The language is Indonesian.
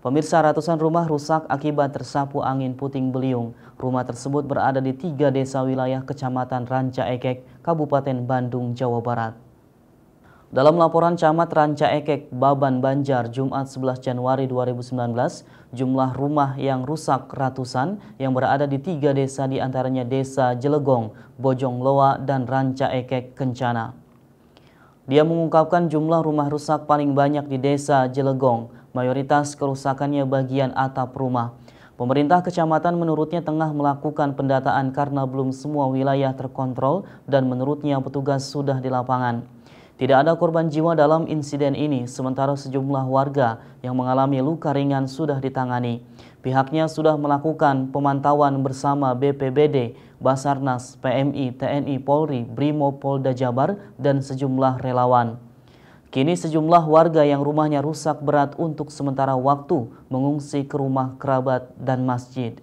Pemirsa ratusan rumah rusak akibat tersapu angin puting beliung. Rumah tersebut berada di tiga desa wilayah Kecamatan Ranca Ekek, Kabupaten Bandung, Jawa Barat. Dalam laporan Camat Ranca Ekek, Baban Banjar, Jumat 11 Januari 2019, jumlah rumah yang rusak ratusan yang berada di tiga desa diantaranya Desa Jelegong, Loa, dan Ranca Ekek, Kencana. Dia mengungkapkan jumlah rumah rusak paling banyak di Desa Jelegong, mayoritas kerusakannya bagian atap rumah. Pemerintah kecamatan menurutnya tengah melakukan pendataan karena belum semua wilayah terkontrol dan menurutnya petugas sudah di lapangan. Tidak ada korban jiwa dalam insiden ini, sementara sejumlah warga yang mengalami luka ringan sudah ditangani. Pihaknya sudah melakukan pemantauan bersama BPBD, Basarnas, PMI, TNI, Polri, Brimo, Polda Jabar, dan sejumlah relawan. Kini sejumlah warga yang rumahnya rusak berat untuk sementara waktu mengungsi ke rumah kerabat dan masjid.